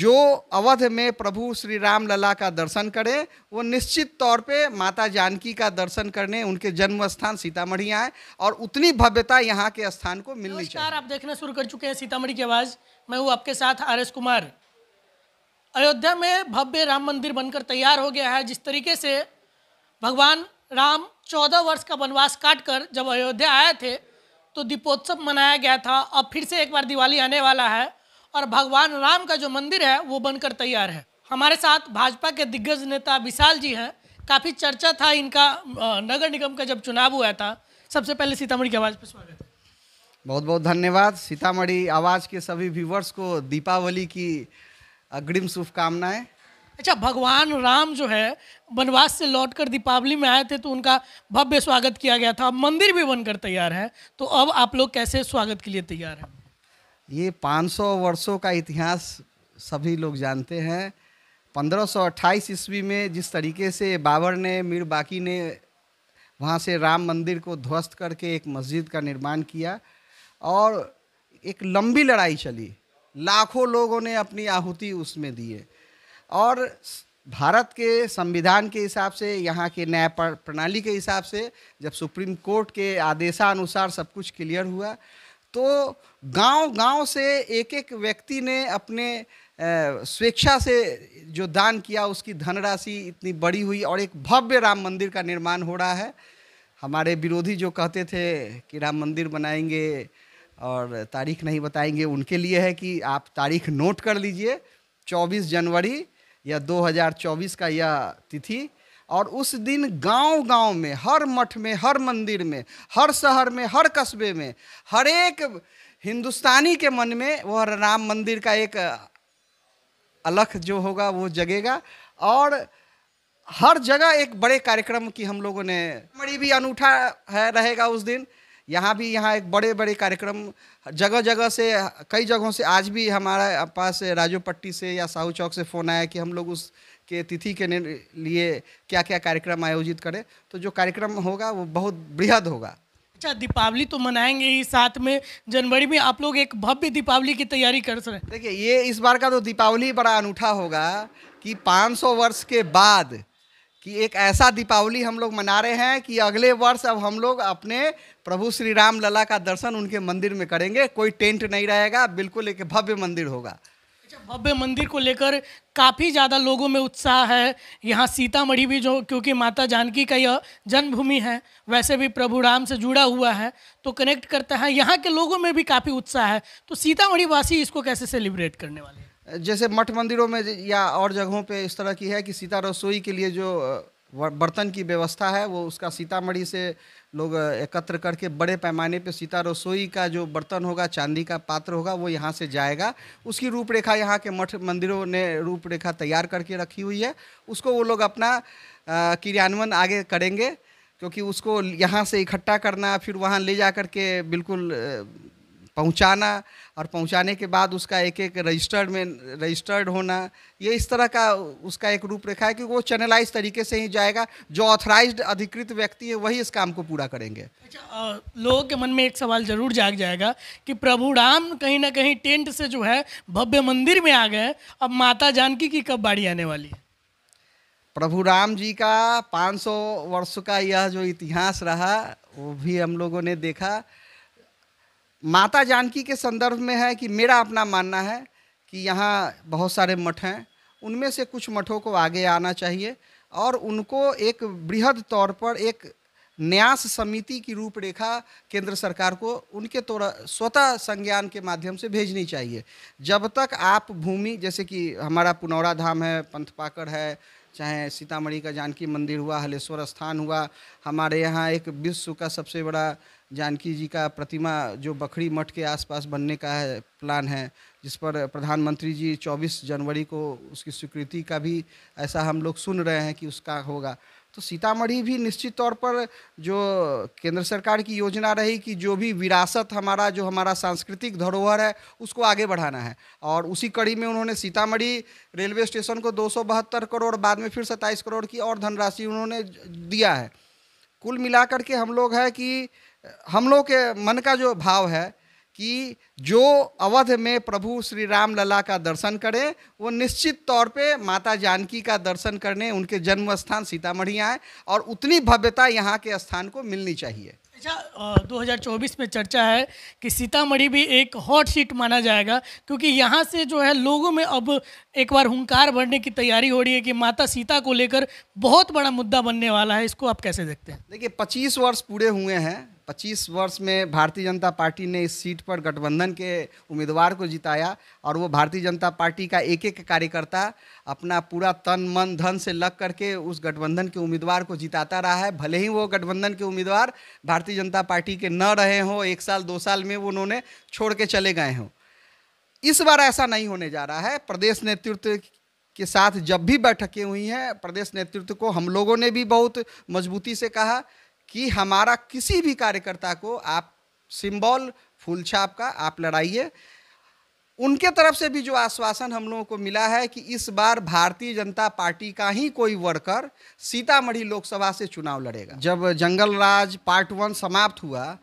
जो अवध में प्रभु श्री राम लला का दर्शन करें वो निश्चित तौर पे माता जानकी का दर्शन करने उनके जन्म स्थान सीतामढ़ी आए और उतनी भव्यता यहाँ के स्थान को मिलनी चाहिए आप देखना शुरू कर चुके हैं सीतामढ़ी की आवाज़ मैं हूँ आपके साथ आर एस कुमार अयोध्या में भव्य राम मंदिर बनकर तैयार हो गया है जिस तरीके से भगवान राम चौदह वर्ष का वनवास काट कर जब अयोध्या आए थे तो दीपोत्सव मनाया गया था अब फिर से एक बार दिवाली आने वाला है और भगवान राम का जो मंदिर है वो बनकर तैयार है हमारे साथ भाजपा के दिग्गज नेता विशाल जी हैं काफ़ी चर्चा था इनका नगर निगम का जब चुनाव हुआ था सबसे पहले सीतामढ़ी की आवाज़ पर स्वागत है बहुत बहुत धन्यवाद सीतामढ़ी आवाज़ के सभी व्यूवर्स को दीपावली की अग्रिम शुभकामनाएं अच्छा भगवान राम जो है वनवास से लौटकर दीपावली में आए थे तो उनका भव्य स्वागत किया गया था अब मंदिर भी बनकर तैयार है तो अब आप लोग कैसे स्वागत के लिए तैयार हैं ये 500 वर्षों का इतिहास सभी लोग जानते हैं 1528 ईस्वी में जिस तरीके से बाबर ने मीर बाकी ने वहाँ से राम मंदिर को ध्वस्त करके एक मस्जिद का निर्माण किया और एक लंबी लड़ाई चली लाखों लोगों ने अपनी आहुति उसमें दिए और भारत के संविधान के हिसाब से यहाँ के न्याय प्रणाली के हिसाब से जब सुप्रीम कोर्ट के आदेशानुसार सब कुछ क्लियर हुआ तो गांव गांव से एक एक व्यक्ति ने अपने स्वेच्छा से जो दान किया उसकी धनराशि इतनी बड़ी हुई और एक भव्य राम मंदिर का निर्माण हो रहा है हमारे विरोधी जो कहते थे कि राम मंदिर बनाएंगे और तारीख नहीं बताएंगे उनके लिए है कि आप तारीख नोट कर लीजिए 24 जनवरी या 2024 का यह तिथि और उस दिन गांव-गांव में हर मठ में हर मंदिर में हर शहर में हर कस्बे में हर एक हिंदुस्तानी के मन में वह राम मंदिर का एक अलख जो होगा वो जगेगा और हर जगह एक बड़े कार्यक्रम की हम लोगों ने मड़ी भी अनूठा है रहेगा उस दिन यहाँ भी यहाँ एक बड़े बड़े कार्यक्रम जगह जगह से कई जगहों से आज भी हमारा पास राजोपट्टी पट्टी से या साहू चौक से फ़ोन आया कि हम लोग उस के तिथि के लिए क्या क्या कार्यक्रम आयोजित करें तो जो कार्यक्रम होगा वो बहुत बृहद होगा अच्छा दीपावली तो मनाएंगे ही साथ में जनवरी में आप लोग एक भव्य दीपावली की तैयारी कर सकते हैं देखिए ये इस बार का तो दीपावली बड़ा अनूठा होगा कि 500 वर्ष के बाद कि एक ऐसा दीपावली हम लोग मना रहे हैं कि अगले वर्ष अब हम लोग अपने प्रभु श्री राम लला का दर्शन उनके मंदिर में करेंगे कोई टेंट नहीं रहेगा बिल्कुल एक भव्य मंदिर होगा भव्य मंदिर को लेकर काफ़ी ज़्यादा लोगों में उत्साह है यहाँ सीतामढ़ी भी जो क्योंकि माता जानकी का यह जन्मभूमि है वैसे भी प्रभु राम से जुड़ा हुआ है तो कनेक्ट करता है यहाँ के लोगों में भी काफ़ी उत्साह है तो सीतामढ़ी वासी इसको कैसे सेलिब्रेट करने वाले हैं जैसे मठ मंदिरों में या और जगहों पे इस तरह की है कि सीता रसोई के लिए जो बर्तन की व्यवस्था है वो उसका सीतामढ़ी से लोग एकत्र करके बड़े पैमाने पे सीता रसोई का जो बर्तन होगा चांदी का पात्र होगा वो यहाँ से जाएगा उसकी रूपरेखा यहाँ के मठ मंदिरों ने रूपरेखा तैयार करके रखी हुई है उसको वो लोग अपना क्रियान्वयन आगे करेंगे क्योंकि उसको यहाँ से इकट्ठा करना फिर वहाँ ले जा करके बिल्कुल पहुंचाना और पहुंचाने के बाद उसका एक एक रजिस्टर्ड में रजिस्टर्ड होना ये इस तरह का उसका एक रूपरेखा है कि वो चैनलाइज तरीके से ही जाएगा जो ऑथराइज अधिकृत व्यक्ति है वही इस काम को पूरा करेंगे अच्छा लोगों के मन में एक सवाल जरूर जाग जाएगा कि प्रभु राम कहीं ना कहीं टेंट से जो है भव्य मंदिर में आ गए अब माता जानकी की कब बाड़ी आने वाली है प्रभु राम जी का 500 वर्ष का यह जो इतिहास रहा वो भी हम लोगों ने देखा माता जानकी के संदर्भ में है कि मेरा अपना मानना है कि यहाँ बहुत सारे मठ हैं उनमें से कुछ मठों को आगे आना चाहिए और उनको एक बृहद तौर पर एक न्यास समिति की रूपरेखा केंद्र सरकार को उनके तौर स्वतः संज्ञान के माध्यम से भेजनी चाहिए जब तक आप भूमि जैसे कि हमारा पुनौरा धाम है पंथपाकड़ है चाहे सीतामढ़ी का जानकी मंदिर हुआ हलेश्वर स्थान हुआ हमारे यहाँ एक विश्व का सबसे बड़ा जानकी जी का प्रतिमा जो बखरी मठ के आसपास बनने का है प्लान है जिस पर प्रधानमंत्री जी 24 जनवरी को उसकी स्वीकृति का भी ऐसा हम लोग सुन रहे हैं कि उसका होगा तो सीतामढ़ी भी निश्चित तौर पर जो केंद्र सरकार की योजना रही कि जो भी विरासत हमारा जो हमारा सांस्कृतिक धरोहर है उसको आगे बढ़ाना है और उसी कड़ी में उन्होंने सीतामढ़ी रेलवे स्टेशन को दो करोड़ बाद में फिर सत्ताईस करोड़ की और धनराशि उन्होंने दिया है कुल मिलाकर के हम लोग है कि हम लोग के मन का जो भाव है कि जो अवध में प्रभु श्री राम लला का दर्शन करें वो निश्चित तौर पे माता जानकी का दर्शन करने उनके जन्म स्थान सीतामढ़ी आए और उतनी भव्यता यहाँ के स्थान को मिलनी चाहिए अच्छा 2024 में चर्चा है कि सीतामढ़ी भी एक हॉट सीट माना जाएगा क्योंकि यहाँ से जो है लोगों में अब एक बार हुंकार भरने की तैयारी हो रही है कि माता सीता को लेकर बहुत बड़ा मुद्दा बनने वाला है इसको आप कैसे देखते हैं देखिए 25 वर्ष पूरे हुए हैं 25 वर्ष में भारतीय जनता पार्टी ने इस सीट पर गठबंधन के उम्मीदवार को जिताया और वो भारतीय जनता पार्टी का एक एक कार्यकर्ता अपना पूरा तन मन धन से लग करके उस गठबंधन के उम्मीदवार को जिताता रहा है भले ही वो गठबंधन के उम्मीदवार भारतीय जनता पार्टी के न रहे हों एक साल दो साल में वो उन्होंने छोड़ के चले गए हों इस बार ऐसा नहीं होने जा रहा है प्रदेश नेतृत्व के साथ जब भी बैठकें हुई हैं प्रदेश नेतृत्व को हम लोगों ने भी बहुत मजबूती से कहा कि हमारा किसी भी कार्यकर्ता को आप सिंबल फूल छाप का आप लड़ाइए उनके तरफ से भी जो आश्वासन हम लोगों को मिला है कि इस बार भारतीय जनता पार्टी का ही कोई वर्कर सीतामढ़ी लोकसभा से चुनाव लड़ेगा जब जंगल राज पार्ट वन समाप्त हुआ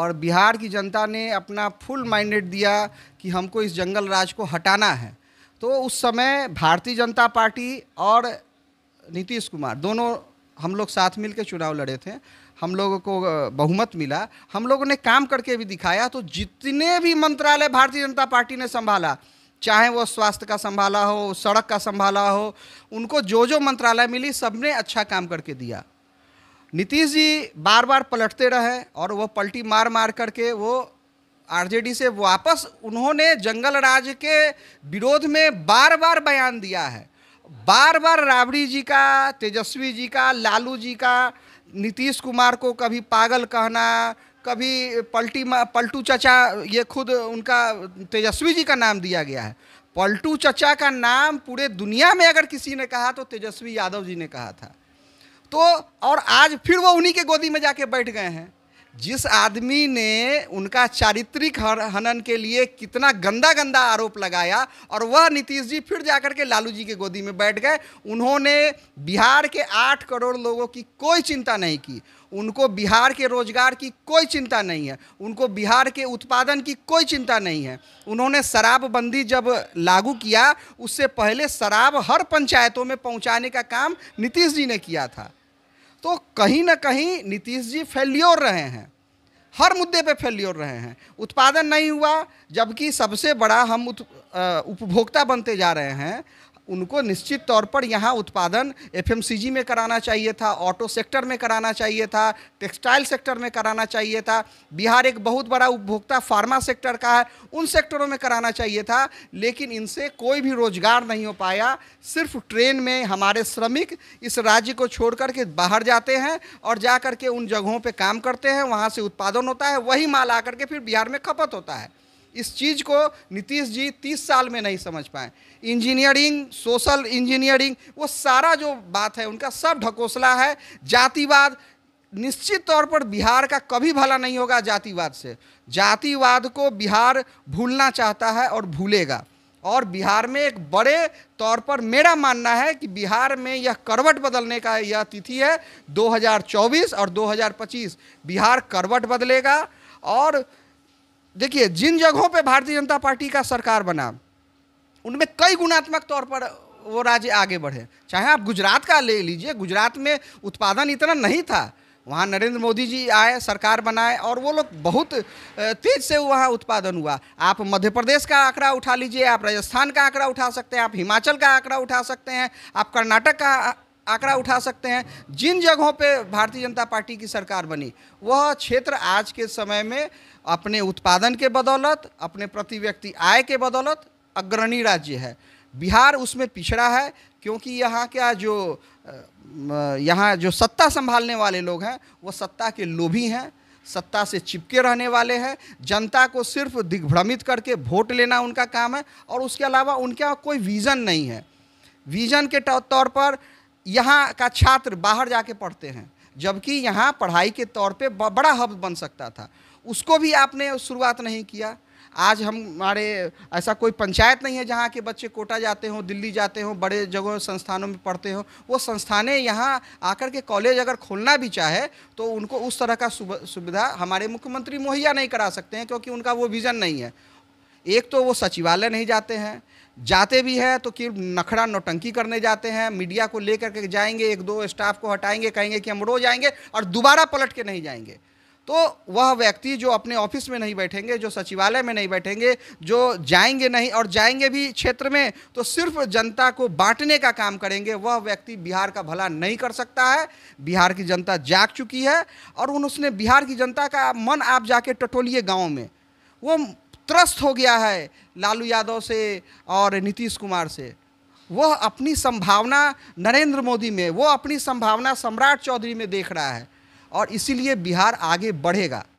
और बिहार की जनता ने अपना फुल माइंडेड दिया कि हमको इस जंगल राज को हटाना है तो उस समय भारतीय जनता पार्टी और नीतीश कुमार दोनों हम लोग साथ मिलकर चुनाव लड़े थे हम लोगों को बहुमत मिला हम लोगों ने काम करके भी दिखाया तो जितने भी मंत्रालय भारतीय जनता पार्टी ने संभाला चाहे वो स्वास्थ्य का संभाला हो सड़क का संभाला हो उनको जो जो मंत्रालय मिली सबने अच्छा काम करके दिया नीतीश जी बार बार पलटते रहे और वो पलटी मार मार करके वो आरजेडी से वापस उन्होंने जंगल राज के विरोध में बार बार बयान दिया है बार बार राबड़ी जी का तेजस्वी जी का लालू जी का नीतीश कुमार को कभी पागल कहना कभी पलटी पलटू चचा ये खुद उनका तेजस्वी जी का नाम दिया गया है पलटू चचा का नाम पूरे दुनिया में अगर किसी ने कहा तो तेजस्वी यादव जी ने कहा था तो और आज फिर वो उन्हीं के गोदी में जाके बैठ गए हैं जिस आदमी ने उनका चारित्रिक हनन के लिए कितना गंदा गंदा आरोप लगाया और वह नीतीश जी फिर जाकर के लालू जी के गोदी में बैठ गए उन्होंने बिहार के आठ करोड़ लोगों की कोई चिंता नहीं की उनको बिहार के रोजगार की कोई चिंता नहीं है उनको बिहार के उत्पादन की कोई चिंता नहीं है उन्होंने शराबबंदी जब लागू किया उससे पहले शराब हर पंचायतों में पहुँचाने का काम नीतीश जी ने किया था तो कहीं ना कहीं नीतीश जी फेल्योर रहे हैं हर मुद्दे पे फेल्योर रहे हैं उत्पादन नहीं हुआ जबकि सबसे बड़ा हम उपभोक्ता बनते जा रहे हैं उनको निश्चित तौर पर यहाँ उत्पादन एफएमसीजी में कराना चाहिए था ऑटो सेक्टर में कराना चाहिए था टेक्सटाइल सेक्टर में कराना चाहिए था बिहार एक बहुत बड़ा उपभोक्ता फार्मा सेक्टर का है उन सेक्टरों में कराना चाहिए था लेकिन इनसे कोई भी रोजगार नहीं हो पाया सिर्फ ट्रेन में हमारे श्रमिक इस राज्य को छोड़ करके बाहर जाते हैं और जा करके उन जगहों पर काम करते हैं वहाँ से उत्पादन होता है वही माल आकर के फिर बिहार में खपत होता है इस चीज़ को नीतीश जी तीस साल में नहीं समझ पाए इंजीनियरिंग सोशल इंजीनियरिंग वो सारा जो बात है उनका सब ढकोसला है जातिवाद निश्चित तौर पर बिहार का कभी भला नहीं होगा जातिवाद से जातिवाद को बिहार भूलना चाहता है और भूलेगा और बिहार में एक बड़े तौर पर मेरा मानना है कि बिहार में यह करवट बदलने का यह तिथि है 2024 और 2025 बिहार करवट बदलेगा और देखिए जिन जगहों पे भारतीय जनता पार्टी का सरकार बना उनमें कई गुणात्मक तौर पर वो राज्य आगे बढ़े चाहे आप गुजरात का ले लीजिए गुजरात में उत्पादन इतना नहीं था वहाँ नरेंद्र मोदी जी आए सरकार बनाए और वो लोग बहुत तेज से वहाँ उत्पादन हुआ आप मध्य प्रदेश का आंकड़ा उठा लीजिए आप राजस्थान का आंकड़ा उठा सकते हैं आप हिमाचल का आंकड़ा उठा सकते हैं आप कर्नाटक का आंकड़ा उठा सकते हैं जिन जगहों पे भारतीय जनता पार्टी की सरकार बनी वह क्षेत्र आज के समय में अपने उत्पादन के बदौलत अपने प्रति व्यक्ति आय के बदौलत अग्रणी राज्य है बिहार उसमें पिछड़ा है क्योंकि यहाँ का जो यहाँ जो सत्ता संभालने वाले लोग हैं वो सत्ता के लोभी हैं सत्ता से चिपके रहने वाले हैं जनता को सिर्फ दिग्भ्रमित करके वोट लेना उनका काम है और उसके अलावा यहाँ कोई विज़न नहीं है विज़न के तौर पर यहाँ का छात्र बाहर जाके पढ़ते हैं जबकि यहाँ पढ़ाई के तौर पे बड़ा हब बन सकता था उसको भी आपने शुरुआत नहीं किया आज हमारे ऐसा कोई पंचायत नहीं है जहाँ के बच्चे कोटा जाते हों दिल्ली जाते हों बड़े जगहों संस्थानों में पढ़ते हों वो संस्थानें यहाँ आकर के कॉलेज अगर खोलना भी चाहे तो उनको उस तरह का सुविधा हमारे मुख्यमंत्री मुहैया नहीं करा सकते हैं क्योंकि उनका वो विज़न नहीं है एक तो वो सचिवालय नहीं जाते हैं जाते भी हैं तो कि नखड़ा नोटंकी करने जाते हैं मीडिया को लेकर के जाएंगे एक दो स्टाफ को हटाएंगे कहेंगे कि हम रोज आएंगे और दोबारा पलट के नहीं जाएंगे तो वह व्यक्ति जो अपने ऑफिस में नहीं बैठेंगे जो सचिवालय में नहीं बैठेंगे जो जाएंगे नहीं और जाएंगे भी क्षेत्र में तो सिर्फ जनता को बांटने का काम करेंगे वह व्यक्ति बिहार का भला नहीं कर सकता है बिहार की जनता जाग चुकी है और उन उसने बिहार की जनता का मन आप जाके टटोलिए गाँव में वो त्रस्त हो गया है लालू यादव से और नीतीश कुमार से वह अपनी संभावना नरेंद्र मोदी में वो अपनी संभावना सम्राट चौधरी में देख रहा है और इसीलिए बिहार आगे बढ़ेगा